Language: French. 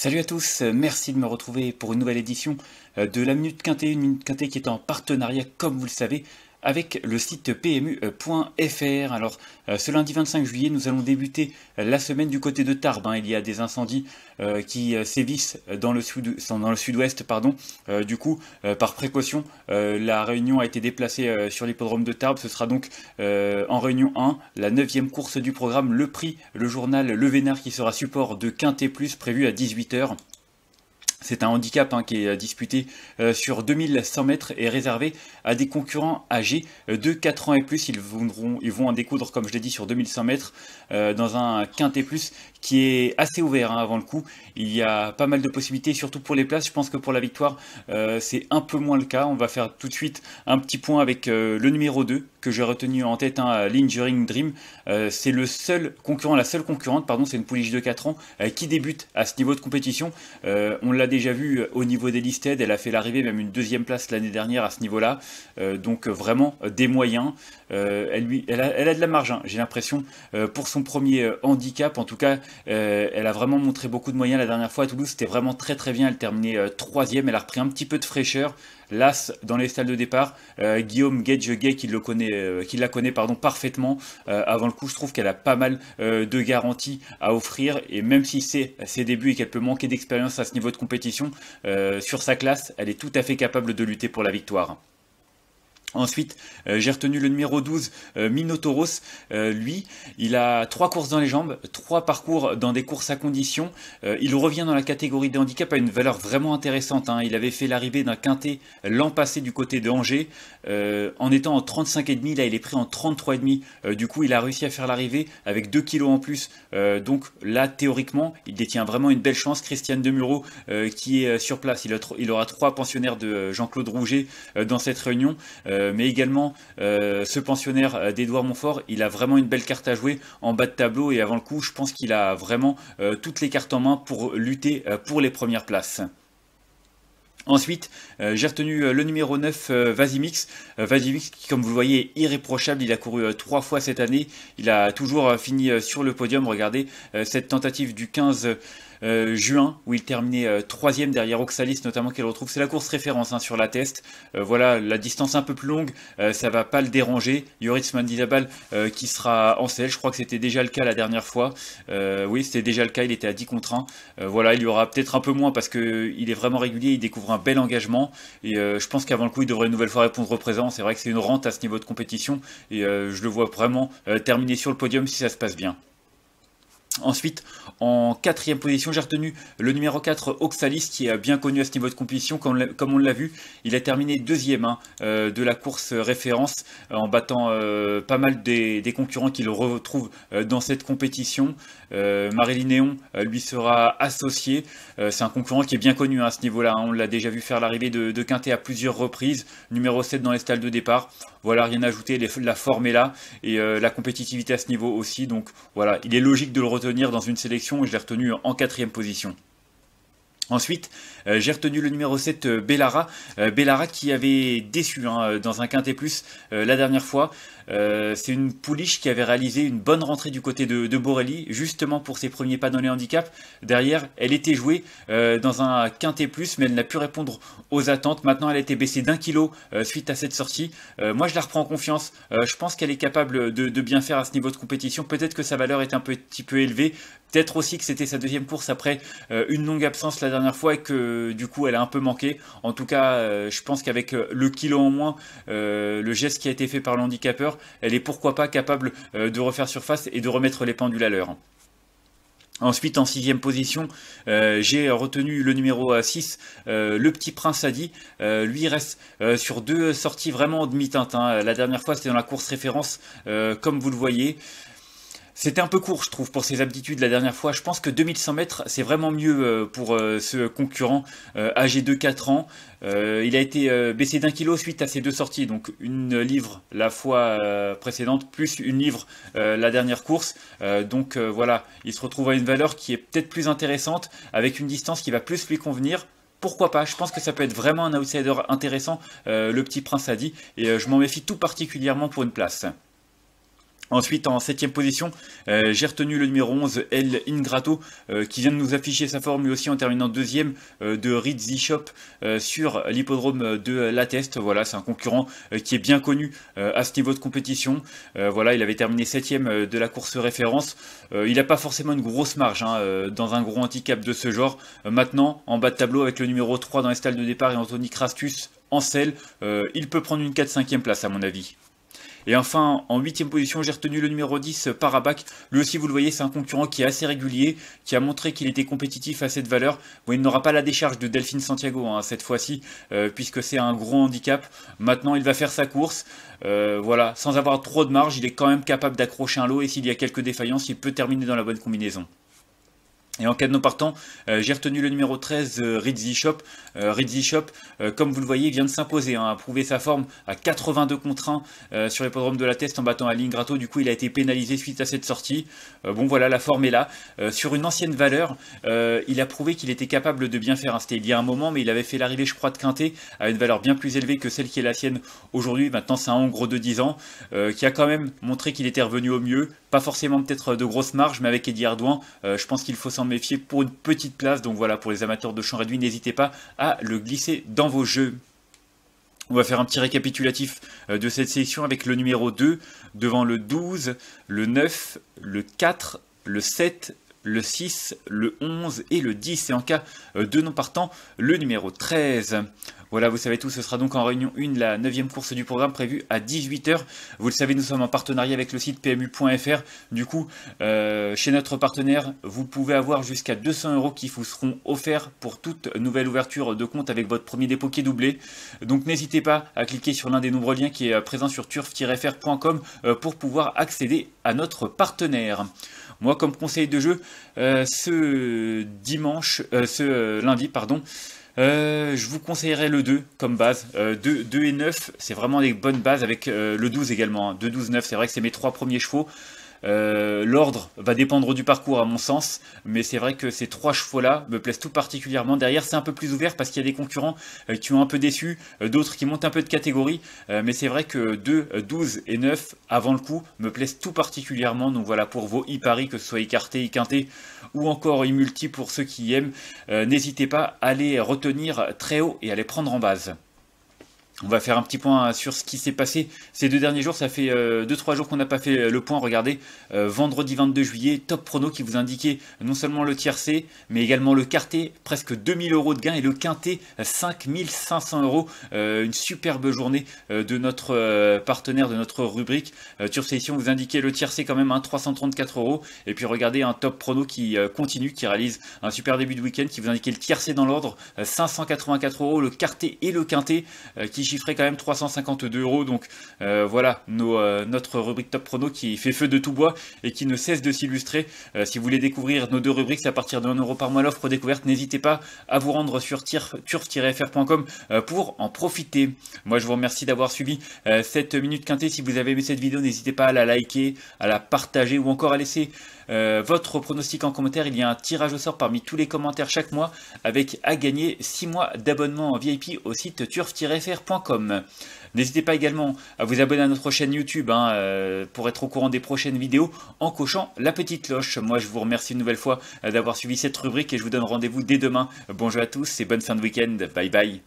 Salut à tous, euh, merci de me retrouver pour une nouvelle édition euh, de la Minute Quintée, une Minute Quintée qui est en partenariat, comme vous le savez, avec le site pmu.fr. Alors euh, ce lundi 25 juillet, nous allons débuter euh, la semaine du côté de Tarbes. Hein. Il y a des incendies euh, qui sévissent dans le sud-ouest. pardon. du coup, par précaution, la réunion a été déplacée sur l'hippodrome de Tarbes. Ce sera donc en réunion 1, la 9 course du programme Le Prix, le journal Le Vénard qui sera support de Quintet Plus prévu à 18h. C'est un handicap hein, qui est euh, disputé euh, sur 2100 mètres et réservé à des concurrents âgés euh, de 4 ans et plus. Ils, vont, ils vont en découdre, comme je l'ai dit, sur 2100 mètres dans un quintet plus qui est assez ouvert hein, avant le coup. Il y a pas mal de possibilités, surtout pour les places. Je pense que pour la victoire, c'est un peu moins le cas. On va faire tout de suite un petit point avec le numéro 2, que j'ai retenu en tête, hein, l'Injuring Dream, euh, c'est le seul concurrent, la seule concurrente, pardon, c'est une pouliche de 4 ans, euh, qui débute à ce niveau de compétition. Euh, on l'a déjà vu au niveau des listed, elle a fait l'arrivée, même une deuxième place l'année dernière à ce niveau-là. donc vraiment des moyens. Euh, elle, a, de la marge, hein, j'ai l'impression, euh, pour son premier euh, handicap. En tout cas, elle a vraiment montré beaucoup de moyens la dernière fois à Toulouse. C'était vraiment très très bien. Elle terminait troisième. Elle a repris un petit peu de fraîcheur. L'As dans les salles de départ. Guillaume Guedjeguet qui, qui la connaît parfaitement. avant le coup, je trouve qu'elle a pas mal de garanties à offrir. Et même si c'est ses débuts et qu'elle peut manquer d'expérience à ce niveau de compétition, sur sa classe, elle est tout à fait capable de lutter pour la victoire. Ensuite, euh, j'ai retenu le numéro 12, euh, Minotauros. Euh, lui, il a trois courses dans les jambes, trois parcours dans des courses à condition. il revient dans la catégorie des handicaps à une valeur vraiment intéressante. Hein. Il avait fait l'arrivée d'un quintet l'an passé du côté de Angers. en étant en 35,5, là il est pris en 33,5. du coup, il a réussi à faire l'arrivée avec 2 kilos en plus. donc là, théoriquement, il détient vraiment une belle chance. Christiane Demureau qui est sur place. Il, il aura trois pensionnaires de Jean-Claude Rouget dans cette réunion. Euh, mais également euh, ce pensionnaire euh, d'Edouard Montfort, il a vraiment une belle carte à jouer en bas de tableau et avant le coup, je pense qu'il a vraiment toutes les cartes en main pour lutter pour les premières places. Ensuite, j'ai retenu le numéro 9, Vasimix. Vasimix, qui, comme vous le voyez, est irréprochable. Il a couru trois fois cette année. Il a toujours fini sur le podium. Regardez cette tentative du 15 euh, juin, où il terminait euh, troisième derrière Oxalis, notamment qu'elle retrouve. C'est la course référence hein, sur la test. Euh, voilà, la distance un peu plus longue, ça va pas le déranger. Yoris Mandizabal qui sera en selle, je crois que c'était déjà le cas la dernière fois. oui, c'était déjà le cas, il était à 10 contre 1. voilà, il y aura peut-être un peu moins parce qu'il est vraiment régulier, il découvre un bel engagement. Et je pense qu'avant le coup, il devrait une nouvelle fois répondre présent. C'est vrai que c'est une rente à ce niveau de compétition. Et je le vois vraiment terminer sur le podium si ça se passe bien. Ensuite, en quatrième position, j'ai retenu le numéro 4, Oxalis, qui est bien connu à ce niveau de compétition, comme on l'a vu. Il a terminé deuxième hein, euh, de la course référence, euh, en battant euh, pas mal des, des concurrents qu'il retrouve dans cette compétition. Euh, Marilyn Néon lui sera associé. C'est un concurrent qui est bien connu hein, à ce niveau-là. Hein. On l'a déjà vu faire l'arrivée de, de, Quintet à plusieurs reprises. Numéro 7 dans les stalles de départ. Voilà, rien à ajouter. la forme est là. Et la compétitivité à ce niveau aussi. Donc voilà, il est logique de le retenir dans une sélection et je l'ai retenu en quatrième position. Ensuite, euh, j'ai retenu le numéro 7, euh, Bellara. Euh, Bellara qui avait déçu hein, dans un quintet plus la dernière fois. c'est une pouliche qui avait réalisé une bonne rentrée du côté de, de Borelli, justement pour ses premiers pas dans les handicaps. Derrière, elle était jouée dans un quintet plus, mais elle n'a pu répondre aux attentes. Maintenant, elle a été baissée d'un kilo suite à cette sortie. moi, je la reprends en confiance. je pense qu'elle est capable de, de, bien faire à ce niveau de compétition. Peut-être que sa valeur est un petit peu élevée. Peut-être aussi que c'était sa deuxième course après euh, une longue absence la dernière fois et que du coup elle a un peu manqué. En tout cas, euh, je pense qu'avec euh, le kilo en moins, le geste qui a été fait par l'handicapeur, elle est pourquoi pas capable de refaire surface et de remettre les pendules à l'heure. Ensuite, en sixième position, j'ai retenu le numéro 6, le petit prince Adi. dit lui reste sur deux sorties vraiment demi-teinte. Hein. La dernière fois, c'était dans la course référence, comme vous le voyez. C'était un peu court, je trouve, pour ses aptitudes la dernière fois. Je pense que 2100 mètres, c'est vraiment mieux euh, pour euh, ce concurrent euh, âgé de 4 ans. Il a été baissé d'un kilo suite à ses deux sorties, donc une livre la fois précédente, plus une livre la dernière course. Donc voilà, il se retrouve à une valeur qui est peut-être plus intéressante, avec une distance qui va plus lui convenir pourquoi pas Je pense que ça peut être vraiment un outsider intéressant, le petit prince a dit, et je m'en méfie tout particulièrement pour une place. Ensuite, en septième position, euh, j'ai retenu le numéro 11, El Ingrato, euh, qui vient de nous afficher sa forme, mais aussi en terminant deuxième euh, de Rizzi Shop euh, sur l'hippodrome de La Teste. Voilà, c'est un concurrent qui est bien connu à ce niveau de compétition. voilà, il avait terminé septième de la course référence. il n'a pas forcément une grosse marge hein, dans un gros handicap de ce genre. maintenant, en bas de tableau, avec le numéro 3 dans les stalles de départ et Anthony Crastus en selle, il peut prendre une 4-5e place à mon avis. Et enfin, en huitième position, j'ai retenu le numéro 10, Parabac. Lui aussi, vous le voyez, c'est un concurrent qui est assez régulier, qui a montré qu'il était compétitif à cette valeur. il n'aura pas la décharge de Delphine Santiago hein, cette fois-ci, euh, puisque c'est un gros handicap. Maintenant, il va faire sa course. Euh, voilà, sans avoir trop de marge, il est quand même capable d'accrocher un lot et s'il y a quelques défaillances, il peut terminer dans la bonne combinaison. Et en cas de non partant, euh, j'ai retenu le numéro 13, euh, Shop. Euh, Shop, euh, comme vous le voyez, vient de s'imposer, hein, a prouvé sa forme à 82 contre 1 euh, sur podromes de la test, en battant Aline Gratto. Du coup, il a été pénalisé suite à cette sortie. bon, voilà, la forme est là. sur une ancienne valeur, il a prouvé qu'il était capable de bien faire. Hein, c'était il y a un moment, mais il avait fait l'arrivée, je crois, de Quintet à une valeur bien plus élevée que celle qui est la sienne aujourd'hui. Maintenant, c'est un gros de 10 ans qui a quand même montré qu'il était revenu au mieux, pas forcément peut-être de grosses marges, mais avec Eddie Ardouin, euh, je pense qu'il faut s'en méfier pour une petite place. Donc voilà, pour les amateurs de champ réduit, n'hésitez pas à le glisser dans vos jeux. On va faire un petit récapitulatif euh, de cette sélection avec le numéro 2, devant le 12, le 9, le 4, le 7, le 6, le 11 et le 10. Et en cas euh, de non partant, le numéro 13. Voilà, vous savez tout, ce sera donc en réunion 1, la 9 course du programme prévue à 18h. Vous le savez, nous sommes en partenariat avec le site pmu.fr. Du coup, euh, chez notre partenaire, vous pouvez avoir jusqu'à 200 euros qui vous seront offerts pour toute nouvelle ouverture de compte avec votre premier dépôt qui est doublé. Donc n'hésitez pas à cliquer sur l'un des nombreux liens qui est euh, présent sur turf-fr.com euh, pour pouvoir accéder à notre partenaire. Moi, comme conseil de jeu, ce dimanche, ce lundi, pardon, euh, je vous conseillerais le 2 comme base. 2, euh, 2, et 9, c'est vraiment des bonnes bases avec euh, le 12 également. 2, 12, 9, c'est vrai que c'est mes trois premiers chevaux. Euh, l'ordre va dépendre du parcours à mon sens, mais c'est vrai que ces trois chevaux-là me plaisent tout particulièrement. Derrière, c'est un peu plus ouvert parce qu'il y a des concurrents euh, qui ont un peu déçu, euh, d'autres qui montent un peu de catégorie, mais c'est vrai que 2, 12 et 9 avant le coup me plaisent tout particulièrement. Donc voilà pour vos e-paris, que ce soit écarté, quinté ou encore e-multi pour ceux qui aiment, n'hésitez pas à les retenir très haut et à les prendre en base. On va faire un petit point sur ce qui s'est passé ces deux derniers jours. Ça fait 2-3 euh, jours qu'on n'a pas fait euh, le point. Regardez, euh, vendredi 22 juillet, top prono qui vous indiquait non seulement le tiercé, mais également le quarté, presque 2000 euros de gain, et le quinté, 5500 euros. Une superbe journée de notre partenaire, de notre rubrique. session, vous indiquait le tiercé quand même, 334 hein, euros. Et puis regardez un top prono qui continue, qui réalise un super début de week-end, qui vous indiquait le tiercé dans l'ordre, 584 euros, le quarté et le quinté, qui Chiffrer quand même 352 euros. Donc euh, voilà nos, euh, notre rubrique Top Prono qui fait feu de tout bois et qui ne cesse de s'illustrer. Euh, si vous voulez découvrir nos deux rubriques, à partir de 1 euro par mois l'offre découverte. N'hésitez pas à vous rendre sur turf-fr.com pour en profiter. Moi je vous remercie d'avoir suivi cette minute quintée. Si vous avez aimé cette vidéo, n'hésitez pas à la liker, à la partager ou encore à laisser euh, votre pronostic en commentaire, il y a un tirage au sort parmi tous les commentaires chaque mois avec à gagner 6 mois d'abonnement en VIP au site turf-fr.com. N'hésitez pas également à vous abonner à notre chaîne YouTube hein, euh, pour être au courant des prochaines vidéos en cochant la petite cloche. Moi, je vous remercie une nouvelle fois euh, d'avoir suivi cette rubrique et je vous donne rendez-vous dès demain. Bonjour à tous et bonne fin de week-end. Bye bye.